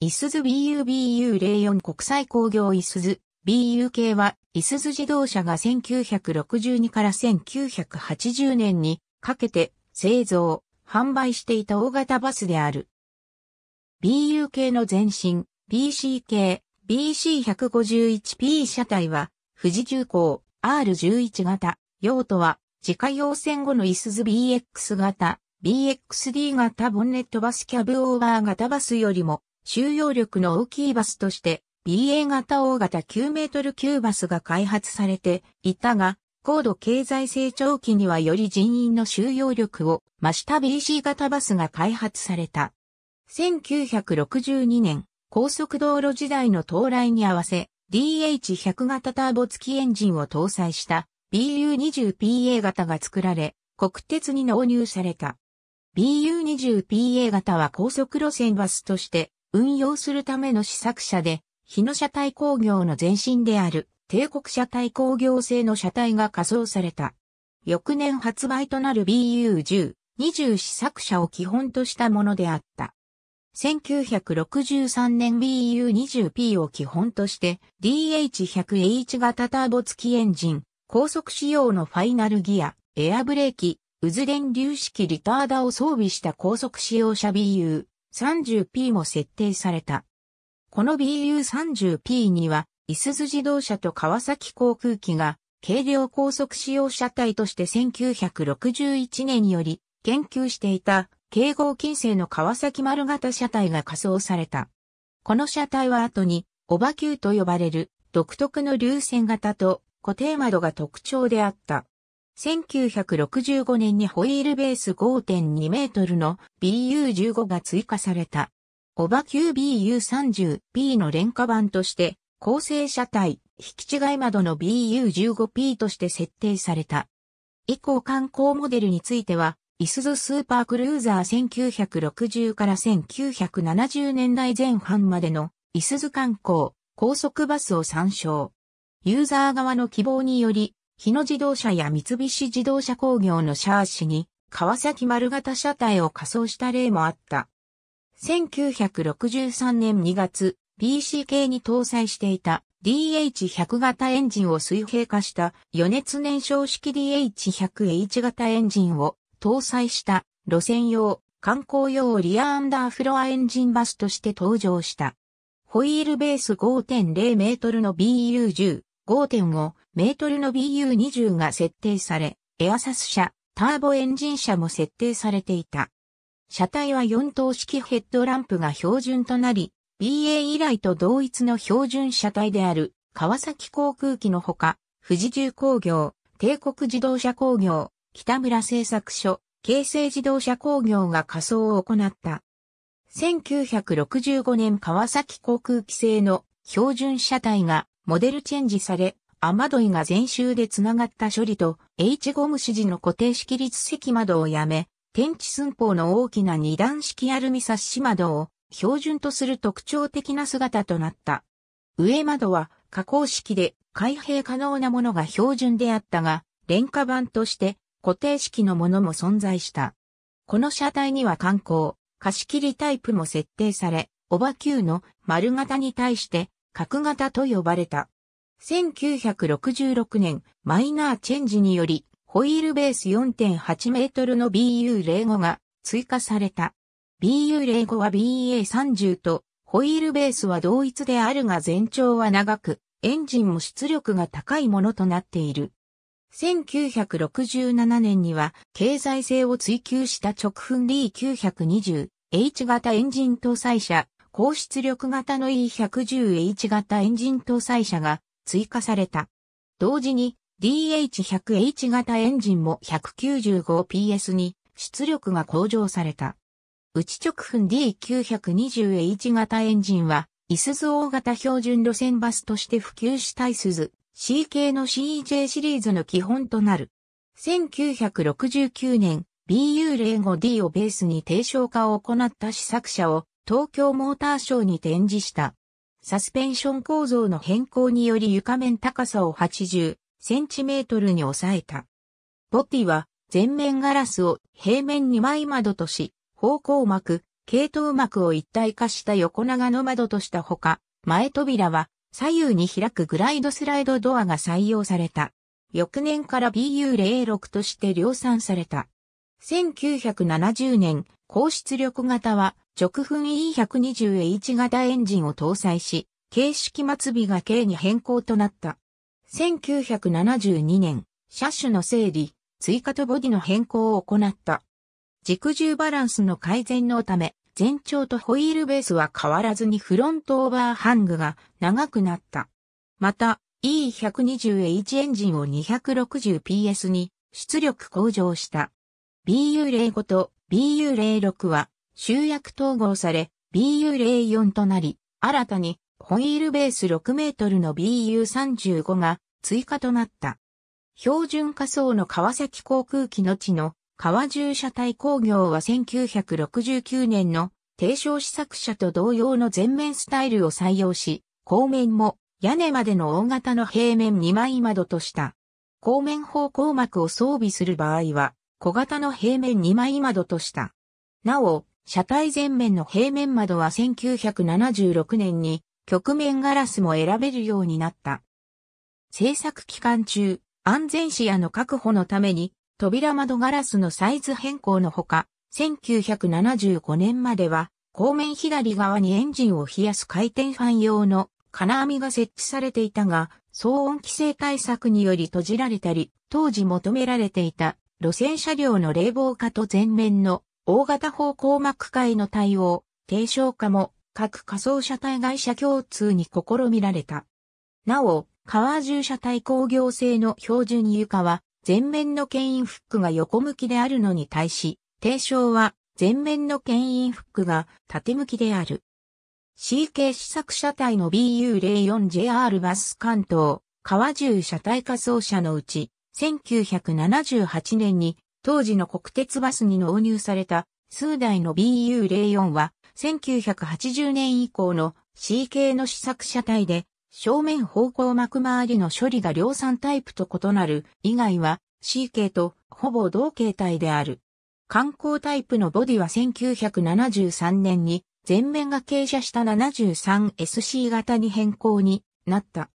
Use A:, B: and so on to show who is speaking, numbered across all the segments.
A: いすズ BUBU04 国際工業いすズ BU 系は、いすズ自動車が1962から1980年にかけて製造、販売していた大型バスである。BU 系の前身、BC 系、BC151P 車体は、富士重工 R11 型、用途は、自家用線後のいすズ BX 型、BXD 型ボンネットバスキャブオーバー型バスよりも収容力の大きいバスとして BA 型大型9メートル級バスが開発されていたが、高度経済成長期にはより人員の収容力を増した BC 型バスが開発された。1962年、高速道路時代の到来に合わせ、DH100 型ターボ付きエンジンを搭載した BU20PA 型が作られ、国鉄に納入された。BU20PA 型は高速路線バスとして運用するための試作車で、日野車体工業の前身である帝国車体工業製の車体が仮装された。翌年発売となる BU10、20試作車を基本としたものであった。1963年 BU20P を基本として DH100H 型ターボ付きエンジン、高速仕様のファイナルギア、エアブレーキ、渦電流式リターダを装備した高速使用車 BU。30P も設定された。この BU30P には、いすゞ自動車と川崎航空機が、軽量高速使用車体として1961年により、研究していた、軽合金製の川崎丸型車体が仮装された。この車体は後に、オバキューと呼ばれる、独特の流線型と固定窓が特徴であった。1965年にホイールベース5.2メートルの BU15 が追加された。オバ級 BU30P の廉価版として、構成車体、引き違い窓の BU15P として設定された。以降観光モデルについては、イスズスーパークルーザー1960から1970年代前半までのイスズ観光、高速バスを参照。ユーザー側の希望により、日野自動車や三菱自動車工業のシャーシに、川崎丸型車体を仮装した例もあった。1963年2月、BCK に搭載していた DH100 型エンジンを水平化した余熱燃焼式 DH100H 型エンジンを搭載した路線用、観光用リアアンダーフロアエンジンバスとして登場した。ホイールベース5.0メートルの BU10、5.5メートルの BU20 が設定され、エアサス車、ターボエンジン車も設定されていた。車体は4灯式ヘッドランプが標準となり、BA 以来と同一の標準車体である川崎航空機のほか、富士重工業、帝国自動車工業、北村製作所、京成自動車工業が仮装を行った。1965年川崎航空機製の標準車体がモデルチェンジされ、雨どいが全周でつながった処理と H ゴム指示の固定式立石窓をやめ、天地寸法の大きな二段式アルミサシ窓を標準とする特徴的な姿となった。上窓は加工式で開閉可能なものが標準であったが、廉価版として固定式のものも存在した。この車体には観光、貸し切りタイプも設定され、オバ Q の丸型に対して角型と呼ばれた。1966年、マイナーチェンジにより、ホイールベース4.8メートルの BU05 が追加された。BU05 は BA30 と、ホイールベースは同一であるが全長は長く、エンジンも出力が高いものとなっている。1967年には経済性を追求した直噴 D920H 型エンジン搭載車高出力型の E110H 型エンジン搭載車が追加された。同時に DH100H 型エンジンも 195PS に出力が向上された。内直噴 D920H 型エンジンは、イスズ大型標準路線バスとして普及したイスズ C 系の CJ シリーズの基本となる。1969年、BU05D をベースに低床化を行った試作車を東京モーターショーに展示した。サスペンション構造の変更により床面高さを80センチメートルに抑えた。ボティは全面ガラスを平面2枚窓とし、方向膜、系統膜を一体化した横長の窓としたほか、前扉は左右に開くグライドスライドドアが採用された。翌年から BU06 として量産された。1970年、高出力型は直噴 E120H 型エンジンを搭載し、形式末尾が K に変更となった。1972年、車種の整理、追加とボディの変更を行った。軸重バランスの改善のため、全長とホイールベースは変わらずにフロントオーバーハングが長くなった。また、E120H エンジンを 260PS に出力向上した。BU05 と BU06 は集約統合され BU04 となり、新たにホイールベース6メートルの BU35 が追加となった。標準仮想の川崎航空機の地の川重車体工業は1969年の提唱試作車と同様の全面スタイルを採用し、後面も屋根までの大型の平面2枚窓とした。後面方向膜を装備する場合は、小型の平面2枚窓とした。なお、車体前面の平面窓は1976年に曲面ガラスも選べるようになった。制作期間中、安全視野の確保のために扉窓ガラスのサイズ変更のほか、1975年までは後面左側にエンジンを冷やす回転ファン用の金網が設置されていたが、騒音規制対策により閉じられたり、当時求められていた路線車両の冷房化と前面の大型方向膜会の対応、低消化も各仮想車体会社共通に試みられた。なお、川重車体工業製の標準床は、前面の牽引フックが横向きであるのに対し、低消は前面の牽引フックが縦向きである。CK 試作車体の BU04JR バス関東、川重車体仮想車のうち、1978年に当時の国鉄バスに納入された数台の BU04 は1980年以降の C 系の試作車体で正面方向幕周りの処理が量産タイプと異なる以外は C 系とほぼ同形態である。観光タイプのボディは1973年に前面が傾斜した 73SC 型に変更になった。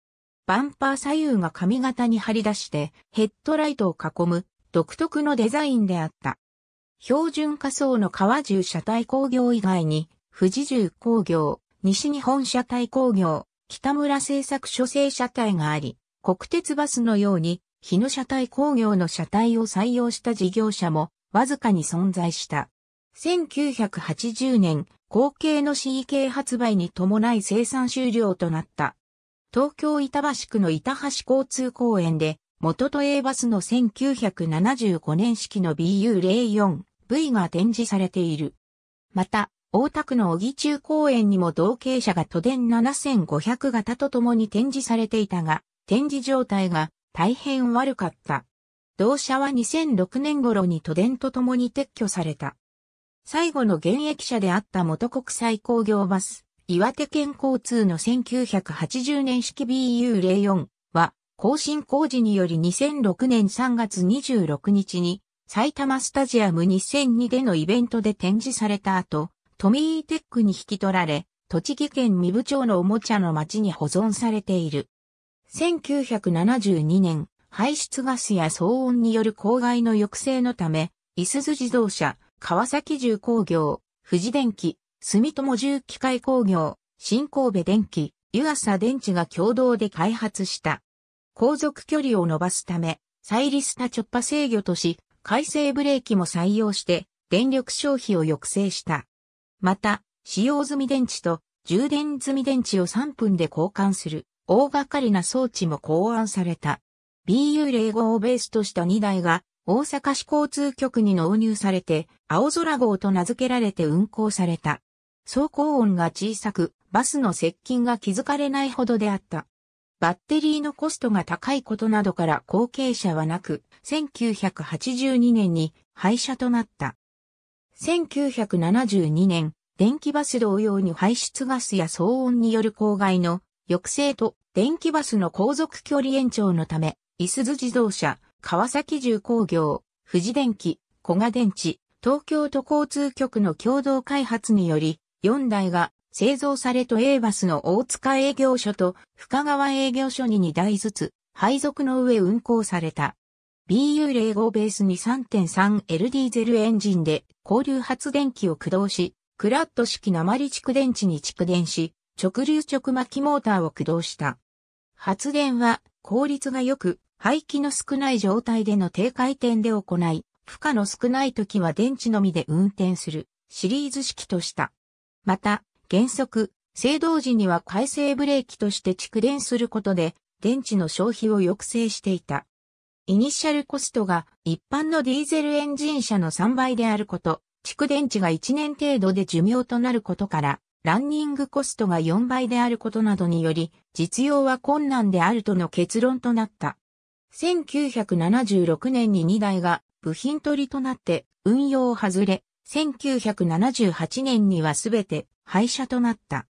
A: バンパー左右が髪型に張り出してヘッドライトを囲む独特のデザインであった。標準仮想の川重車体工業以外に、富士重工業、西日本車体工業、北村製作所製車体があり、国鉄バスのように、日野車体工業の車体を採用した事業者も、わずかに存在した。1980年、後継の CK 発売に伴い生産終了となった。東京板橋区の板橋交通公園で元都営バスの1975年式の BU04V が展示されている。また、大田区の小木中公園にも同型車が都電7500型と共に展示されていたが、展示状態が大変悪かった。同車は2006年頃に都電と共に撤去された。最後の現役車であった元国際工業バス、岩手県交通の1980年式 BU04 更新工事により2006年3月26日に埼玉スタジアム2002でのイベントで展示された後、トミーテックに引き取られ、栃木県三部町のおもちゃの町に保存されている。1972年、排出ガスや騒音による公害の抑制のため、いすず自動車、川崎重工業、富士電機、住友重機械工業、新神戸電機、湯浅電池が共同で開発した。航続距離を伸ばすため、サイリスタ直波制御とし、回生ブレーキも採用して、電力消費を抑制した。また、使用済み電池と充電済み電池を3分で交換する大掛かりな装置も考案された。BU05 をベースとした2台が大阪市交通局に納入されて青空号と名付けられて運行された。走行音が小さくバスの接近が気づかれないほどであった。バッテリーのコストが高いことなどから後継者はなく、1982年に廃車となった。1972年、電気バス同様に排出ガスや騒音による公害の抑制と電気バスの航続距離延長のため、いすゞ自動車、川崎重工業、富士電機、小賀電池、東京都交通局の共同開発により、4台が製造されとエーバスの大塚営業所と深川営業所に2台ずつ配属の上運行された。BU05 ベースに 3.3L ディーゼルエンジンで交流発電機を駆動し、クラット式鉛蓄電池に蓄電し、直流直巻きモーターを駆動した。発電は効率が良く、排気の少ない状態での低回転で行い、負荷の少ない時は電池のみで運転するシリーズ式とした。また、原則、制動時には回生ブレーキとして蓄電することで、電池の消費を抑制していた。イニシャルコストが一般のディーゼルエンジン車の3倍であること、蓄電池が1年程度で寿命となることから、ランニングコストが4倍であることなどにより、実用は困難であるとの結論となった。1976年に2台が部品取りとなって運用を外れ、1978年にはすべて廃車となった。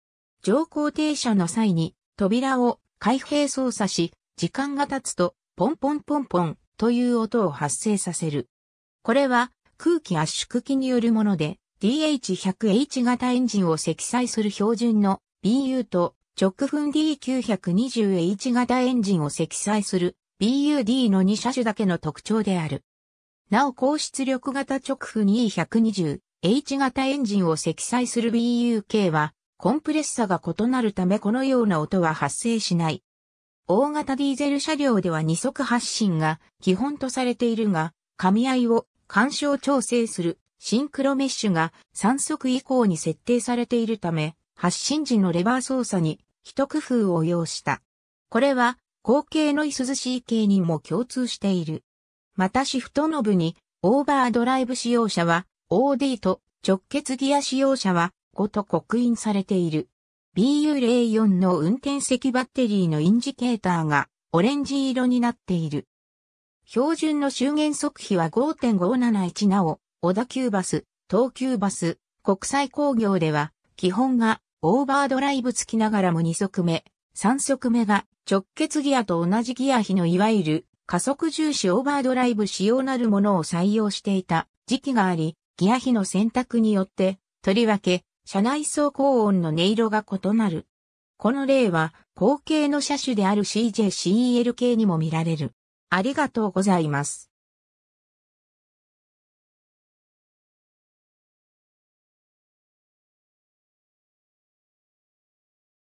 A: 乗降停車の際に扉を開閉操作し、時間が経つとポンポンポンポンという音を発生させる。これは空気圧縮機によるもので DH100H 型エンジンを積載する標準の BU と直噴 D920H 型エンジンを積載する BUD の2車種だけの特徴である。なお高出力型直噴 E120 H 型エンジンを積載する BUK は、コンプレッサが異なるためこのような音は発生しない。大型ディーゼル車両では二足発進が基本とされているが、噛み合いを干渉調整するシンクロメッシュが3足以降に設定されているため、発進時のレバー操作に一工夫を要した。これは、後継のイ涼しい系にも共通している。またシフトノブにオーバードライブ使用者は OD と直結ギア使用者は5と刻印されている。BU04 の運転席バッテリーのインジケーターがオレンジ色になっている。標準の周限速比は5.571なお、小田急バス、東急バス、国際工業では、基本がオーバードライブ付きながらも2速目、3速目が直結ギアと同じギア比のいわゆる加速重視オーバードライブ仕様なるものを採用していた時期があり、ギア比の選択によって、とりわけ、車内走行音の音色が異なる。この例は、後継の車種である CJCEL 系にも見られる。ありがとうございます。